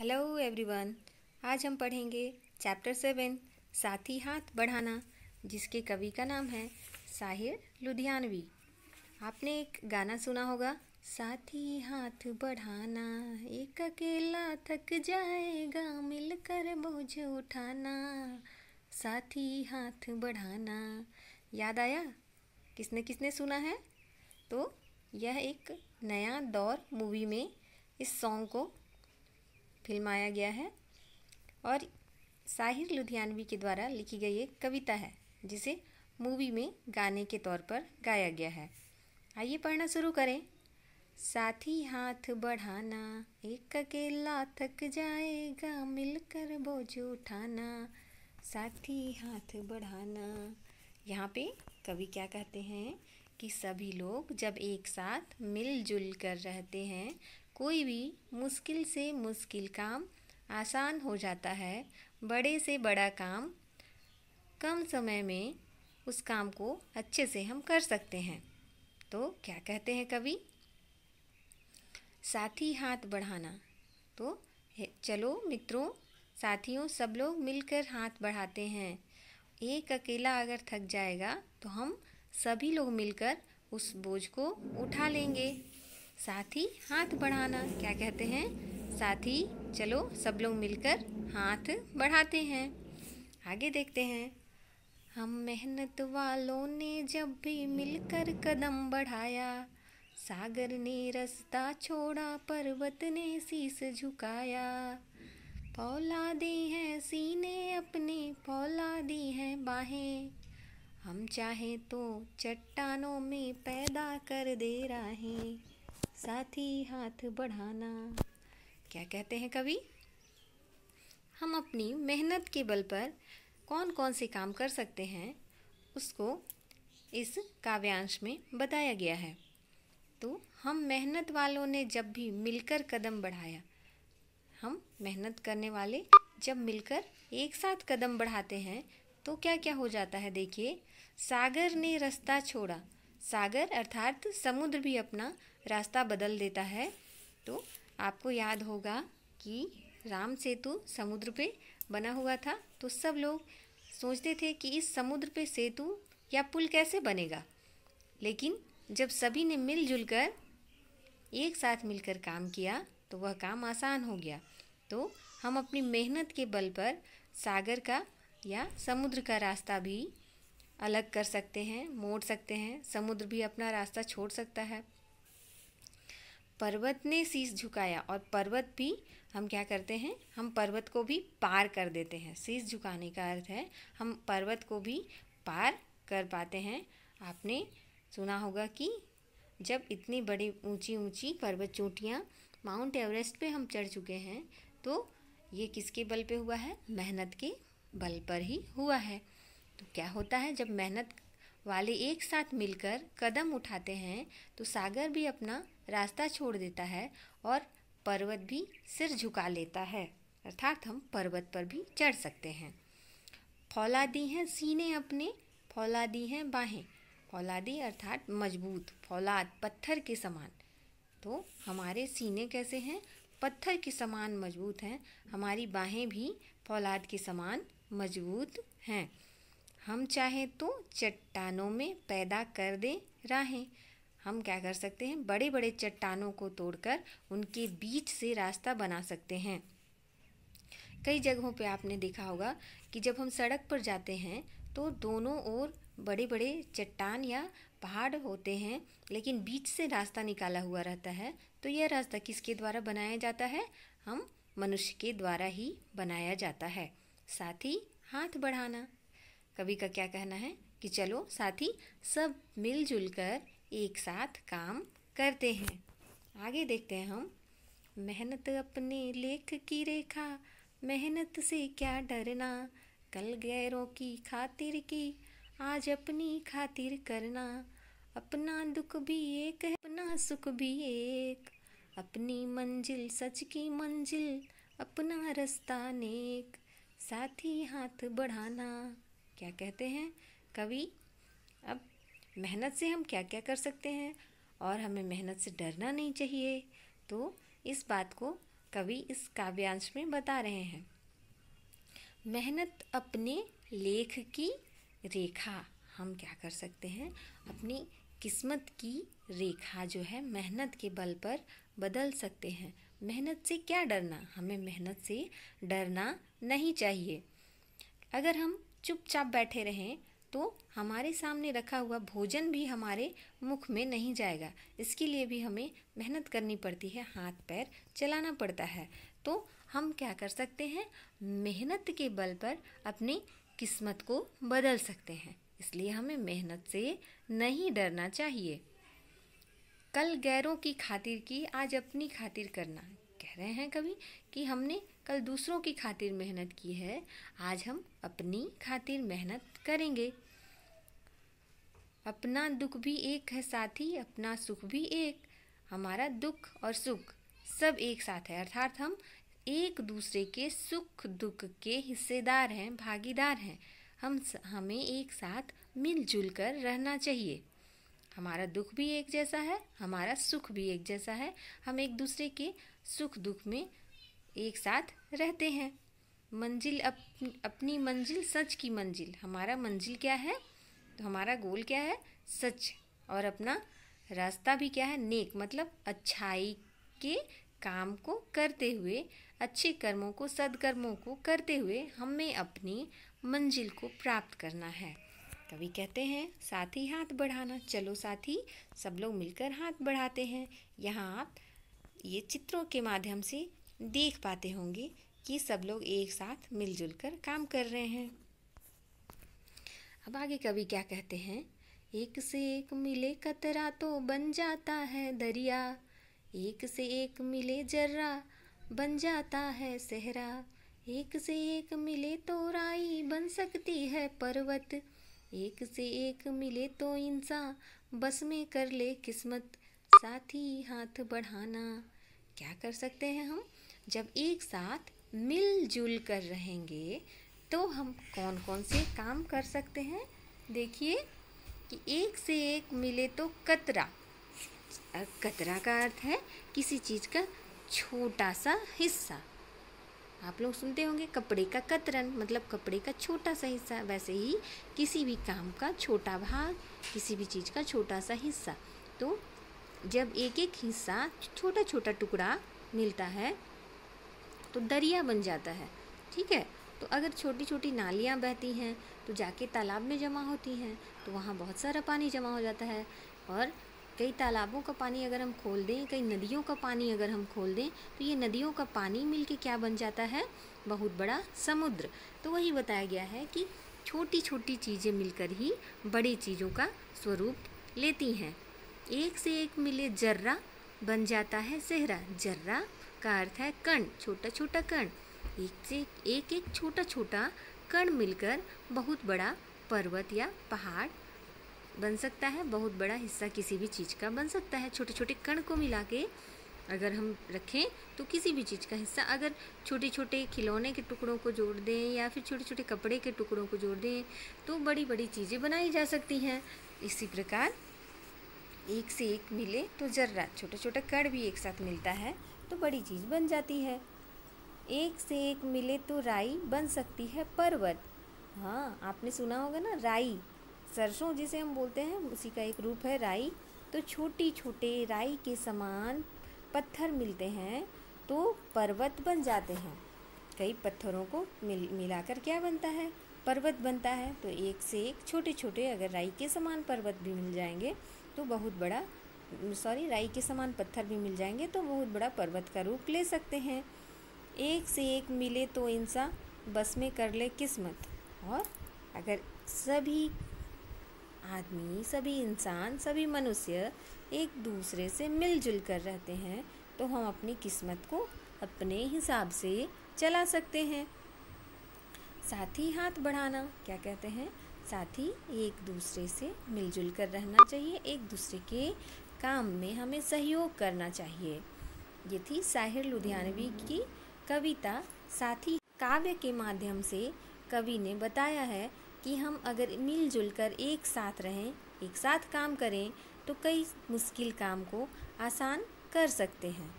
hello everyone आज हम पढ़ेंगे चैप्टर सेवन साथी हाथ बढ़ाना जिसके कवि का नाम है साहिर लुधियानवी आपने एक गाना सुना होगा साथी हाथ बढ़ाना एक अकेला थक जाएगा मिलकर बोझ उठाना साथी हाथ बढ़ाना याद आया किसने किसने सुना है तो यह एक नया दौर मूवी में इस सॉन्ग को फिल्माया गया है और साहिर लुधियानवी के द्वारा लिखी गई एक कविता है जिसे मूवी में गाने के तौर पर गाया गया है आइए पढ़ना शुरू करें साथी हाथ बढ़ाना एक अकेला थक जाएगा मिलकर बोझ उठाना साथी हाथ बढ़ाना यहाँ पे कवि क्या कहते हैं कि सभी लोग जब एक साथ मिलजुल कर रहते हैं कोई भी मुश्किल से मुश्किल काम आसान हो जाता है बड़े से बड़ा काम कम समय में उस काम को अच्छे से हम कर सकते हैं तो क्या कहते हैं कवि साथी हाथ बढ़ाना तो चलो मित्रों साथियों सब लोग मिलकर हाथ बढ़ाते हैं एक अकेला अगर थक जाएगा तो हम सभी लोग मिलकर उस बोझ को उठा लेंगे साथ ही हाथ बढ़ाना क्या कहते हैं साथ ही चलो सब लोग मिलकर हाथ बढ़ाते हैं आगे देखते हैं हम मेहनत वालों ने जब भी मिलकर कदम बढ़ाया सागर ने रास्ता छोड़ा पर्वत ने शीस झुकाया पौला दी है सीने अपने पौला दी है बाहें हम चाहें तो चट्टानों में पैदा कर दे राहें साथी हाथ बढ़ाना क्या कहते हैं कवि हम अपनी मेहनत के बल पर कौन कौन से काम कर सकते हैं उसको इस काव्यांश में बताया गया है तो हम मेहनत वालों ने जब भी मिलकर कदम बढ़ाया हम मेहनत करने वाले जब मिलकर एक साथ कदम बढ़ाते हैं तो क्या क्या हो जाता है देखिए सागर ने रास्ता छोड़ा सागर अर्थात समुद्र भी अपना रास्ता बदल देता है तो आपको याद होगा कि राम सेतु समुद्र पे बना हुआ था तो सब लोग सोचते थे कि इस समुद्र पे सेतु या पुल कैसे बनेगा लेकिन जब सभी ने मिलजुल कर एक साथ मिलकर काम किया तो वह काम आसान हो गया तो हम अपनी मेहनत के बल पर सागर का या समुद्र का रास्ता भी अलग कर सकते हैं मोड़ सकते हैं समुद्र भी अपना रास्ता छोड़ सकता है पर्वत ने शीश झुकाया और पर्वत भी हम क्या करते हैं हम पर्वत को भी पार कर देते हैं शीश झुकाने का अर्थ है हम पर्वत को भी पार कर पाते हैं आपने सुना होगा कि जब इतनी बड़ी ऊंची ऊंची पर्वत चोटियाँ माउंट एवरेस्ट पे हम चढ़ चुके हैं तो ये किसके बल पे हुआ है मेहनत के बल पर ही हुआ है तो क्या होता है जब मेहनत वाले एक साथ मिलकर कदम उठाते हैं तो सागर भी अपना रास्ता छोड़ देता है और पर्वत भी सिर झुका लेता है अर्थात हम पर्वत पर भी चढ़ सकते हैं फौलादी हैं सीने अपने फौलादी हैं बाहें फौलादी अर्थात मजबूत फौलाद पत्थर के समान तो हमारे सीने कैसे हैं पत्थर के समान मजबूत हैं हमारी बाहें भी फौलाद के समान मजबूत हैं हम चाहें तो चट्टानों में पैदा कर दें राहें हम क्या कर सकते हैं बड़े बड़े चट्टानों को तोड़कर उनके बीच से रास्ता बना सकते हैं कई जगहों पे आपने देखा होगा कि जब हम सड़क पर जाते हैं तो दोनों ओर बड़े बड़े चट्टान या पहाड़ होते हैं लेकिन बीच से रास्ता निकाला हुआ रहता है तो यह रास्ता किसके द्वारा बनाया जाता है हम मनुष्य के द्वारा ही बनाया जाता है साथ ही हाथ बढ़ाना कवि का क्या कहना है कि चलो साथी सब मिलजुल कर एक साथ काम करते हैं आगे देखते हैं हम मेहनत अपने लेख की रेखा मेहनत से क्या डरना कल गैरों की खातिर की आज अपनी खातिर करना अपना दुख भी एक है अपना सुख भी एक अपनी मंजिल सच की मंजिल अपना रास्ता नेक साथी हाथ बढ़ाना क्या कहते हैं कवि अब मेहनत से हम क्या क्या कर सकते हैं और हमें मेहनत से डरना नहीं चाहिए तो इस बात को कवि इस काव्यांश में बता रहे हैं मेहनत अपने लेख की रेखा हम क्या कर सकते हैं अपनी किस्मत की रेखा जो है मेहनत के बल पर बदल सकते हैं मेहनत से क्या डरना हमें मेहनत से डरना नहीं चाहिए अगर हम चुपचाप बैठे रहें तो हमारे सामने रखा हुआ भोजन भी हमारे मुख में नहीं जाएगा इसके लिए भी हमें मेहनत करनी पड़ती है हाथ पैर चलाना पड़ता है तो हम क्या कर सकते हैं मेहनत के बल पर अपनी किस्मत को बदल सकते हैं इसलिए हमें मेहनत से नहीं डरना चाहिए कल गैरों की खातिर की आज अपनी खातिर करना कह रहे हैं कभी कि हमने कल दूसरों की खातिर मेहनत की है आज हम अपनी खातिर मेहनत करेंगे अपना दुख भी एक है साथ ही अपना सुख भी एक हमारा दुख और सुख सब एक साथ है अर्थात हम एक दूसरे के सुख दुख के हिस्सेदार हैं भागीदार हैं हम हमें एक साथ मिलजुल कर रहना चाहिए हमारा दुख भी एक जैसा है हमारा सुख भी एक जैसा है हम एक दूसरे के सुख दुख में एक साथ रहते हैं मंजिल अप, अपनी मंजिल सच की मंजिल हमारा मंजिल क्या है तो हमारा गोल क्या है सच और अपना रास्ता भी क्या है नेक मतलब अच्छाई के काम को करते हुए अच्छे कर्मों को सदकर्मों को करते हुए हमें अपनी मंजिल को प्राप्त करना है कभी कहते हैं साथी हाथ बढ़ाना चलो साथी सब लोग मिलकर हाथ बढ़ाते हैं यहाँ आप ये चित्रों के माध्यम से देख पाते होंगे कि सब लोग एक साथ मिलजुल कर काम कर रहे हैं अब आगे कवि क्या कहते हैं एक से एक मिले कतरा तो बन जाता है दरिया एक से एक मिले जर्रा बन जाता है सहरा एक से एक मिले तो राई बन सकती है पर्वत एक से एक मिले तो इंसान बस में कर ले किस्मत साथी हाथ बढ़ाना क्या कर सकते हैं हम जब एक साथ मिलजुल कर रहेंगे तो हम कौन कौन से काम कर सकते हैं देखिए कि एक से एक मिले तो कतरा कतरा का अर्थ है किसी चीज़ का छोटा सा हिस्सा आप लोग सुनते होंगे कपड़े का कतरन मतलब कपड़े का छोटा सा हिस्सा वैसे ही किसी भी काम का छोटा भाग किसी भी चीज़ का छोटा सा हिस्सा तो जब एक एक हिस्सा छोटा छोटा टुकड़ा मिलता है तो दरिया बन जाता है ठीक है तो अगर छोटी छोटी नालियाँ बहती हैं तो जाके तालाब में जमा होती हैं तो वहाँ बहुत सारा पानी जमा हो जाता है और कई तालाबों का पानी अगर हम खोल दें कई नदियों का पानी अगर हम खोल दें तो ये नदियों का पानी मिलके क्या बन जाता है बहुत बड़ा समुद्र तो वही बताया गया है कि छोटी छोटी चीज़ें मिलकर ही बड़ी चीज़ों का स्वरूप लेती हैं एक से एक मिले जर्रा बन जाता है सेहरा जर्रा का अर्थ है कण छोटा छोटा कण एक से एक एक छोटा छोटा कण मिलकर बहुत बड़ा पर्वत या पहाड़ बन सकता है बहुत बड़ा हिस्सा किसी भी चीज़ का बन सकता है छोटे छोटे कण को मिला के अगर हम रखें तो किसी भी चीज़ का हिस्सा अगर छोटे छोटे खिलौने के टुकड़ों को जोड़ दें या फिर छोटे छोटे कपड़े के टुकड़ों को जोड़ दें तो बड़ी बड़ी चीज़ें बनाई जा सकती हैं इसी प्रकार एक से एक मिले तो जर्रा छोटा छोटा कण भी एक साथ मिलता है तो बड़ी चीज़ बन जाती है एक से एक मिले तो राई बन सकती है पर्वत हाँ आपने सुना होगा ना राई सरसों जिसे हम बोलते हैं उसी का एक रूप है राई तो छोटी छोटे राई के समान पत्थर मिलते हैं तो पर्वत बन जाते हैं कई पत्थरों को मिल मिलाकर क्या बनता है पर्वत बनता है तो एक से एक छोटे छोटे अगर राई के समान पर्वत भी मिल जाएंगे तो बहुत बड़ा सॉरी राई के समान पत्थर भी मिल जाएंगे तो बहुत बड़ा पर्वत का रूप ले सकते हैं एक से एक मिले तो इंसान बस में कर ले किस्मत और अगर सभी आदमी सभी इंसान सभी मनुष्य एक दूसरे से मिलजुल कर रहते हैं तो हम अपनी किस्मत को अपने हिसाब से चला सकते हैं साथ ही हाथ बढ़ाना क्या कहते हैं साथ ही एक दूसरे से मिलजुल कर रहना चाहिए एक दूसरे के काम में हमें सहयोग करना चाहिए ये थी साहिर लुधियानवी की कविता साथ ही काव्य के माध्यम से कवि ने बताया है कि हम अगर मिलजुल कर एक साथ रहें एक साथ काम करें तो कई मुश्किल काम को आसान कर सकते हैं